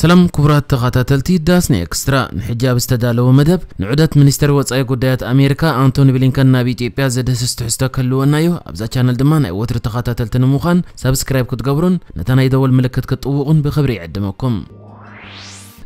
ሰላም ክቡራት ተኸታተልቲ ዳስ ንኤክስትራ ንሕጃብ ዝተዳለወ መደብ ንዑደት ሚኒስተር ወፃኢ ጉዳያት ኣሜሪካ ኣንቶኒ ብሊንከን ናብ ኢትዮጵያ ዘደህስስ ትሕዝቶ ከልወና እዩ ኣብዛ ቻነል ድማ ናይ ወትሪ ተኸታተልቲ ንምዃን ሰብስክራይብ ክትገብሩን ነታ ናይ ደወል ምልክት ክትጥውቑን ብክብሪ ይዕድመኩም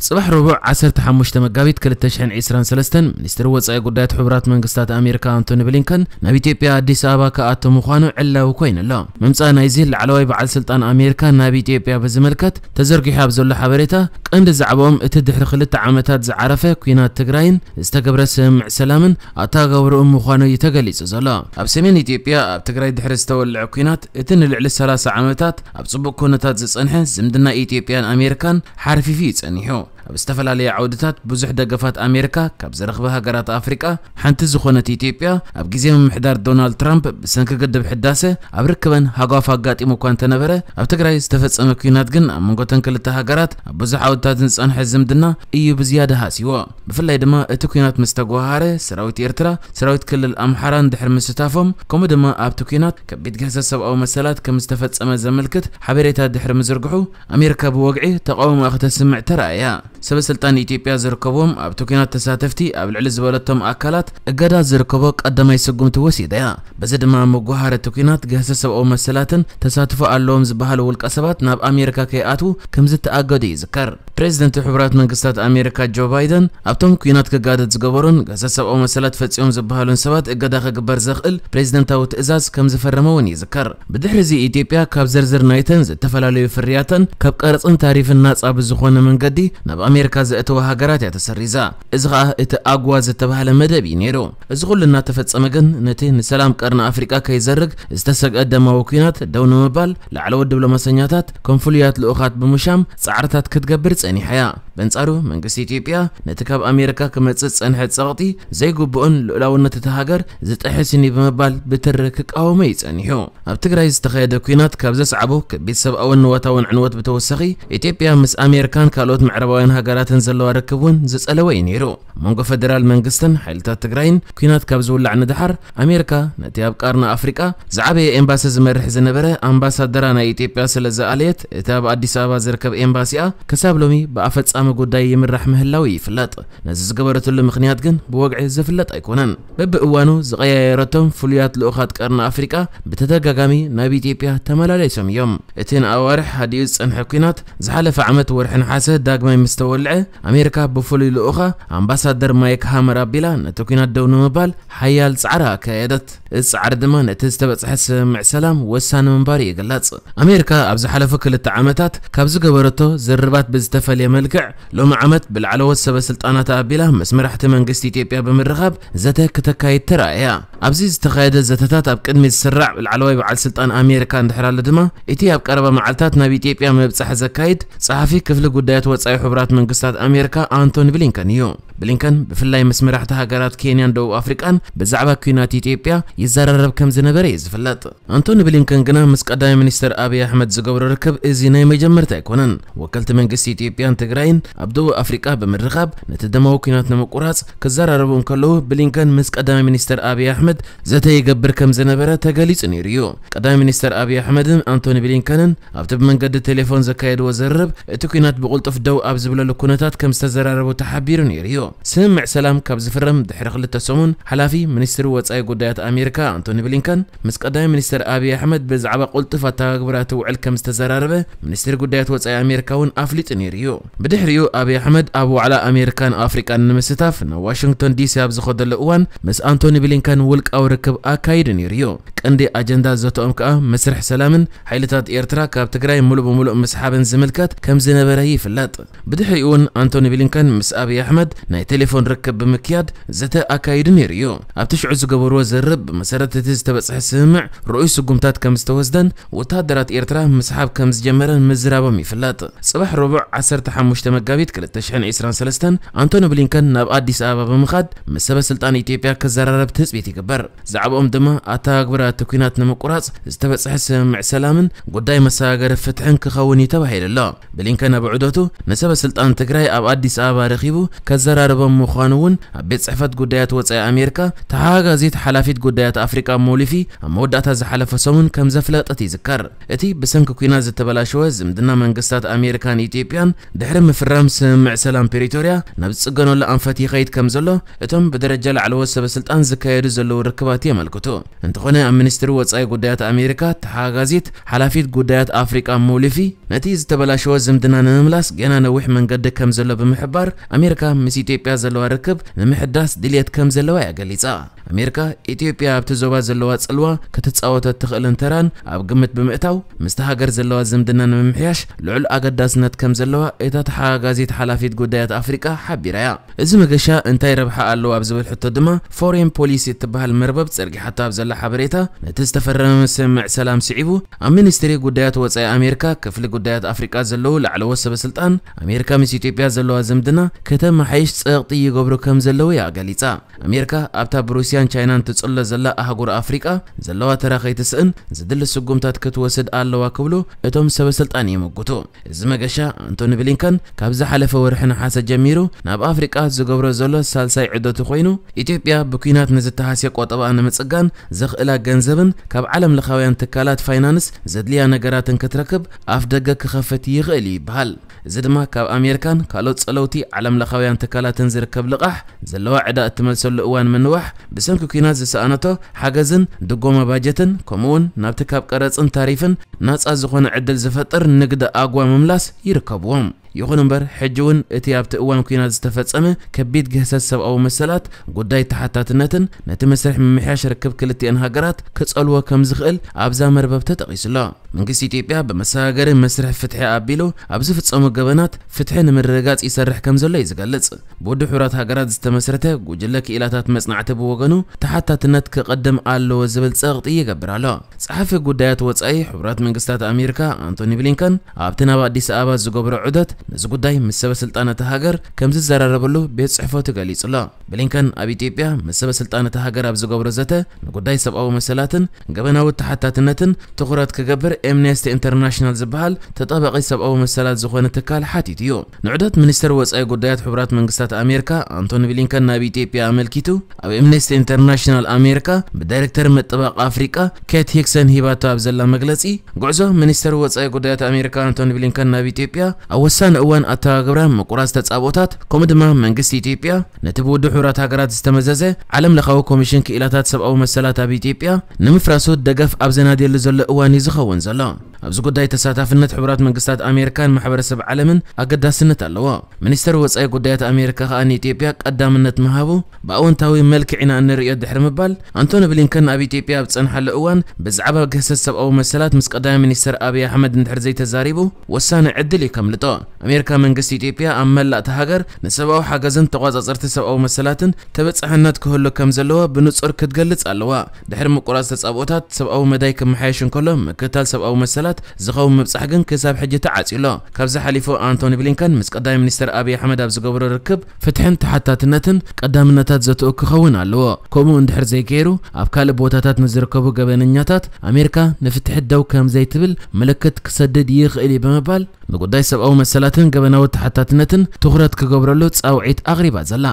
صباح ربع عصر تحمش تمقابيت كل التشحن عسران سلستن منستر وزع قدات حبرات من قصات أمريكا أنتوني بلينكن نبي تيبيا أديس سابا كأتو مخانو علا وكوين اللهم ممسا نايزيل علوي بعد سلطان أمريكا نبي تيبيا بزملكت تزرقي حاب زل حبريتا كأند زعبهم اتدحر خلت عامتات زعرفة كوينات تقراين استقبر سمع سلامن أتا غور أم مخانو يتقليس زلا أب سمين تيبيا أب تقراي دحر استولع كوينات اتن العل سلاسة عامتات أب صبق كونتات زصنحن زمدنا إيتيبيان أمريكان حرفي فيت أنيحو استفلا لي عودتات بزح دقفات أمريكا كبزرخ بها قرات أفريقا حنت زخونة إتيبيا أبقزي من محدار دونالد ترامب بسنك قدب حداسة أبركبن هقافة قاتي مكوان تنبرة أبتقرأي استفلت أمكينات قن أمونغو تنكل التهاقرات بزح عودتات نسان حزم دنا إيو بزيادة هاسيوا بفلاي دما أتوكينات مستقوهاري سراويت إرترا سراويت كل الأمحران دحر مستافهم كومو دما أبتوكينات كبيت جهزة سبعة ومسالات كم استفلت أما زملكت حبيريتا دحر مزرقحو أمريكا بوقعي تقاوم أخت ترايا ሰበስልጣን ኢትዮጵያ ዝርከቦም ኣብ ቶኪናት ተሳተፍቲ ኣብ ልዕሊ ዝበለቶም ኣካላት እገዳ ዝርከቦ ቀዳማይ ስጉምቲ ወሲደ እያ በዚ ድማ መጓሃረ ቶኪናት ገህሰ ሰብኣዊ መሰላትን ተሳትፎ ኣለዎም ዝበሃሉ ውልቀ ሰባት ናብ ኣሜሪካ ከይኣትዉ ከም ዝተኣገዱ ይዝከር پرزیدنت حبرات منگستات آمریکا جو بایدن ابتدام کینات که قادت زگبرن گذشت سب آموزشلات فتیوم زبالون سواد اقداخ قبر زغل پرزیدنت اوت ازاز کم زفرمونی ذکر بدحرزی ایتیپیا کاب زرزر نایتنز تفلالی فریاتن کاب قرطن تعریف الناس آب زخون من قدی نب آمریکا زت و هجرات یتسریزا ازغه ات آقواز تبهل مدبی نیرو ازغل الناتفت سمجن نتی نسلام قرن آفریقا کیزرق استسق قدم اوکینات دون مبال لعلو الدبلوماسیاتات کنفلیات لقاط بمشام سعرتات کت قبر ጸኒ ሓያ በንጻሩ መንግስቲ ኢትዮጵያ ነቲ ካብ ኣሜሪካ ክመጽእ ጸንሐት ጸቕጢ ዘይግብኦን ልዑላውነት እቲ ሃገር ዝጠሕስኒ ብምባል ብትሪ ክቃወመ ይጸኒሑ ኣብ ትግራይ ዝተኸየደ ኩናት ካብ ዘስዓቦ ከቢድ ሰብኣውን ንወታውን ዕንወት ብተወሳኺ ኢትዮጵያ ምስ ኣሜሪካን ካልኦት ምዕረባውያን ሃገራትን ዘለዋ ርክብ እውን ዝጸለወ እዩ ነይሩ መንጎ ፈደራል መንግስትን ሓይልታት ትግራይን ኩናት ካብ ዝውላዕ ንድሓር ኣሜሪካ ነቲ ኣብ ቃርና ኣፍሪቃ ዝዓበየ ኤምባሲ ዝመርሕ ዝነበረ ኣምባሳደራ ናይ ኢትዮጵያ ስለ ዝኣለየት እቲ ኣብ ኣዲስ ኣበባ ዝርከብ ኤምባሲኣ ክሳብ ሎሚ لومي بافتس امو قداي يمرح مهلاوي فلات نزز قبرت اللي مخنيات جن بوقع زفلات ايكونان بب اوانو زغايا يرتم فليات لوخات كارنا افريكا بتتاقا قامي نابي تيبيا تمالا ليسوم يوم اتين اوارح هديوز انحكينات زحالف عمت ورح نحاسة داقما يمستولع امريكا بفولي لوخا امباسادر مايك هامرا بلا نتوكينات دونو مبال حيال صعرا كيدت صعر دمان تستبص حس مع سلام وسان منبار يغلاص امريكا ابز حلف كل التعاملات كابز غبرتو زربات بزتفل يملكع لو معمت بالعلو وسب سلطانات ابيلا مسمرحت منجست ايتيوبيا بمرغب زتك تكاي ترايا ابزي استخايد زتتات ابقدمي السرع بالعلو بعل سلطان امريكا اندحرال دما ايتياب قرب معلتات نبي ايتيوبيا مبصح زكايد صحفي كفل غدايات وصاي حبرات منجستات امريكا انتون بلينكن يوم ብሊንከን ብፍላይ ምስ መራሕቲ ሃገራት ኬንያን ደቡብ ኣፍሪቃን ብዛዕባ ኩናት ኢትዮጵያ ይዘራረብ ከም ዝነበረ እዩ ዝፍለጥ ኣንቶኒ ብሊንከን ግና ምስ ቀዳማይ ሚኒስትር ኣብይ ኣሕመድ ዝገብሮ ርክብ እዚ ናይ መጀመርታ ኣይኮነን ወከልቲ መንግስቲ ኢትዮጵያን ትግራይን ኣብ ደቡብ ኣፍሪቃ ብምርኻብ ነቲ ደማዊ ኩናት ንምቁራፅ ክዘራረቡ እንከለዉ ብሊንከን ምስ ቀዳማይ ሚኒስትር ኣብይ ኣሕመድ ዘተይገብር ከም ዝነበረ ተገሊጹ ነይሩ እዩ ቀዳማይ ሚኒስትር ኣብይ ኣሕመድን ኣንቶኒ ብሊንከንን ኣብቲ ብመንገዲ ቴሌፎን ዘካየድዎ ዝርርብ እቲ ኩናት ብቕልጡፍ ደው ኣብ ዝብለሉ ኩነታት ከም ዝተዘራረቡ ተሓቢሩ ነይሩ እዩ ኣሎ ስምምዕ ሰላም ካብ ዝፍረም ድሕሪ ክልተ ሰሙን ሓላፊ ሚኒስትሪ ወፃኢ ጉዳያት ኣሜሪካ ኣንቶኒ ብሊንከን ምስ ቀዳማይ ሚኒስትር ኣብዪ ኣሕመድ ብዛዕባ ቁልጡፍ ኣተባግብራ ትውዕል ከም ዝተዘራረበ ሚኒስትሪ ጉዳያት ወፃኢ ኣሜሪካ እውን ኣፍሊጡ ነይሩ እዩ ብድሕሪኡ ኣብዪ ኣሕመድ ኣብ ዋዕላ ኣሜሪካን ኣፍሪቃን ንምስታፍ ናብ ዋሽንግቶን ዲሲ ኣብ ዝኸደሉ እዋን ምስ ኣንቶኒ ብሊንከን ውልቃዊ ርክብ ኣካይዱ ነይሩ እዩ ቀንዲ ኣጀንዳ ዘተኦም ከዓ መስርሕ ሰላምን ሓይልታት ኤርትራ ካብ ትግራይ ሙሉእ ብሙሉእ ምስሓብን ዝምልከት ከም ዝነበረ ይፍለጥ ብድሕሪኡ እውን ኣንቶኒ ብሊንከን ምስ ኣብዪ ኣሕመድ ናይ ناي تليفون ركب بمكياد زتا اكايد نيريو ابتش عزو قبروه زرب مسارات تتز تبصح سمع رؤيس قمتات كمز توزدن وتادرات ايرتراه مسحاب كمز جمران مزرابة ميفلات صباح ربع عسر تحموش تمقابيت كلت تشحن عسران سلستن انتونو بلينكن ناب اديس ابا بمخاد مسابة سلطان ايتيبيا كزرارة بتزبيتي كبر زعب ام دما اتا اكبر اتكوينات نمقراص زتبصح سمع سلام قداي مساقر فتحن كخوني تبهي لله بلينكن ابعدوتو نسبة سلطان تقراي اب اديس ابا رخيبو كزرارة ዝቐረበ ምዃኑ እውን ኣብ ቤት ፅሕፈት ጉዳያት ወፃኢ ኣሜሪካ ተሓጋዚት ሓላፊት ጉዳያት ኣፍሪቃ ሞሊፊ ኣብ መወዳእታ ዝሓለፈ ሰሙን ከም ዘፍለጠት ይዝከር እቲ ብሰንኪ ኩናት ዝተበላሸወ ዝምድና መንግስታት ኣሜሪካን ኢትዮጵያን ድሕሪ ምፍራም ስምምዕ ሰላም ፕሪቶርያ ናብ ዝፅገነሉ ኣንፈት ይኸይድ ከም ዘሎ እቶም ብደረጃ ላዕለወት ሰበስልጣን ዝካየዱ ዘለዉ ርክባት የመልክቱ እንትኾነ ኣብ ሚኒስትሪ ወፃኢ ጉዳያት ኣሜሪካ ተሓጋዚት ሓላፊት ጉዳያት ኣፍሪቃ ሞሊፊ ነቲ ዝተበላሸወ ዝምድና ንምምላስ ገና ነዊሕ መንገዲ ከም ዘሎ ብምሕባር ኣሜሪካ ምስ ኢትዮጵያ ኢትዮጵያ ዘለዋ ርክብ ንምሕዳስ ድልየት ከም ዘለዋ የገሊጻ ኣሜሪካ ኢትዮጵያ ኣብቲ ዞባ ዘለዋ ጽልዋ ክትጻወተት ትኽእልን እንተራን ኣብ ግምት ብምእታው ምስቲ ሃገር ዘለዋ ዝምድና ንምምሕያሽ ልዑል ኣገዳስነት ከም ዘለዋ እታ ተሓጋጋዚት ሓላፊት ጉዳያት ኣፍሪቃ ሓቢራ እያ እዚ መገሻ እንታይ ረብሓ ኣለዎ ኣብ ዝብል ሕቶ ድማ ፎሬን ፖሊሲ እትበሃል መርበብ ፀርጊሓታ ኣብ ዘላ ሓበሬታ ነቲ ዝተፈረመ ስምዕ ሰላም ስዒቡ ኣብ ሚኒስትሪ ጉዳያት ወፃኢ ኣሜሪካ ክፍሊ ጉዳያት ኣፍሪቃ ዘለዉ ላዕለዎ ሰበስልጣን ኣሜሪካ ምስ ኢትዮጵያ ዘለዋ ዝምድና ከተማሓይሽ سأغطي قبرو كم زلو يا قليتا أمريكا أبتا بروسيان چاينان تتصل زلا أهقور أفريقا زلوا تراخي تسئن زدل سقومتات كتوسد آلوا كبلو إتوم سبسلطاني مقوتو زمقشا أنتوني بلينكن كابزا حلف ورحنا حاسة جميرو ناب أفريقا زقبرو زلو سالساي عدو تخوينو إتيوبيا بكينات نزتهاسي قوطبا نمتسقان زخئلا ገንዘብን ካብ ዓለም ለኻውያን ትካላት ፋይናንስ ዘድልያ ነገራትን ክትረክብ ኣፍ ደገ ክኸፍት ይኽእል ይበሃል እዚ ድማ ካብ ኣሜሪካን ካልኦት ጸለውቲ ዓለም ለኻውያን ላ ተንዝርከብ ልቓሕ ዘለዋ ዕዳ እትመልሰሉ እዋን ምንዋሕ ብሰንኪ ኩናት ዝሰኣነቶ ሓገዝን ድጎማ ባጀትን ከምኡውን ናብቲ ካብ ቀረፅን ታሪፍን ናፃ ዝኾነ ዕድል ዝፈጥር ንግዲ ኣጓ ምምላስ ይርከብዎም ይኹን እምበር ሕጂ እውን እቲ ኣብቲ እዋን ኩናት ዝተፈጸመ ከቢድ ግህሰት ሰብኣዊ መሰላት ጉዳይ ተሓታትነትን ነቲ መስርሕ ምምሕያሽ ርክብ ክልቲአን ሃገራት ክጸልዎ ከም ዝኽእል ኣብዛ መርበብ ተጠቒሱሎ መንግስቲ ኢትዮጵያ ብመሰጋገሪ መስርሕ ፍትሒ ኣቢሉ ኣብ ዝፍጸሙ ገበናት ፍትሒ ንምርጋጽ ይሰርሕ ከም ዘሎ እዩ ዝገልጽ ብውድብ ሕብራት ሃገራት ዝተመስረተ ጉጅለ ክኢላታት መጽናዕቲ ብወገኑ ተሓታትነት ክቐድም ኣለዎ ዝብል ጸቕጢ ይገብር ኣሎ ጸሓፊ ጉዳያት ወጻኢ ሕቡራት መንግስታት ኣሜሪካ ኣንቶኒ ብሊንከን ኣብቲ ናብ ኣዲስ ኣበባ ዝገብሮ ዑደት ነዚ ጉዳይ ምስ ሰበስልጣናት ሃገር ከም ዝዘራረበሉ ቤት ፅሕፈቱ ገሊጹ ኣሎ ብሊንከን ኣብ ኢትዮጵያ ምስ ሰበስልጣናት ሃገር ኣብ ዝገብሮ ዘተ ንጉዳይ ሰብኣዊ መሰላትን ገበናዊ ተሓታትነትን ትኩረት ክገብር ኤምነስቲ ኢንተርናሽናል ዝበሃል ተጠበቂ ሰብኣዊ መሰላት ዝኾነ ትካል ሓቲት እዩ ንዑደት ሚኒስተር ወፃኢ ጉዳያት ሕቡራት መንግስታት ኣሜሪካ ኣንቶኒ ብሊንከን ናብ ኢትዮጵያ ኣመልኪቱ ኣብ ኤምነስቲ ኢንተርናሽናል ኣሜሪካ ብዳይረክተር ምጥባቅ ኣፍሪቃ ኬት ሂክሰን ሂባቶ ኣብ ዘላ መግለፂ ጉዕዞ ሚኒስተር ወፃኢ ጉዳያት ኣሜሪካ ኣንቶኒ ብሊንከን ናብ ኢትዮጵያ ኣብ ወሳኒ كان أوان أتاغرام قراص تتسابوتات كومدما منجس إثيوبيا نتبو دحورات هاجرات استمزازة علم لخو كوميشن كإلاتات سبأو مسلات أبي إثيوبيا نمفرسود دقف أبزنادي اللي زل أواني زخون زلام ኣብዚ ጉዳይ ተሳታፍነት ሕቡራት መንግስታት ኣሜሪካን ማሕበረሰብ ዓለምን ኣገዳስነት ኣለዋ ሚኒስተር ወፃኢ ጉዳያት ኣሜሪካ ከዓ ንኢትዮጵያ ቀዳምነት ምሃቡ ብኣወንታዊ መልክዕ ኢና እንርእዮ ድሕሪ ምባል ኣንቶኒ ብሊንከን ኣብ ኢትዮጵያ ብፀንሓሉ እዋን ብዛዕባ ግህሰት ሰብኣዊ መሰላት ምስ ቀዳማይ ሚኒስተር ኣብይ ኣሕመድ እንድሕር ዘይተዛሪቡ ወሳኒ ዕድል እዩ ከምልጦ ኣሜሪካ መንግስቲ ኢትዮጵያ ኣብ መላእቲ ሃገር ንሰብኣዊ ሓገዝን ተቋፃፀርቲ ሰብኣዊ መሰላትን ተበፃሕነት ክህሉ ከም ዘለዎ ብንጹር ክትገልጽ ኣለዋ ድሕሪ ምቁራፅ ተጻብኦታት ሰብኣዊ መዳይ ክመሓየሽ እንከሎ ምክትታል ሰብኣዊ መሰላት ملكوتات زخو مبصح كن كساب حجة تعاصيلا كاب زحليفو أنتوني بلينكن مس قداي منستر أبي أحمد أبز قبر ركب فتحن تحتاتنتن قدامنتات زتو كخون ኣለዎ ከምኡ እንድሕር ዘይገይሩ ኣብ ካልእ ቦታታት ንዝርከቡ ገበነኛታት ኣሜሪካ ንፍትሒ ደው ከም ዘይትብል ምልክት ክሰድድ ይኽእል እዩ ብምባል ንጉዳይ ሰብኣዊ መሰላትን ገበናዊ ተሓታትነትን ትኩረት ክገብረሉ ጻውዒት ኣቕሪባ ዘላ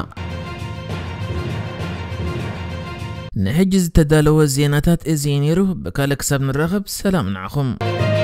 نحجز تدالو الزيناتات ازينيرو بكالك سبن الرغب سلام معكم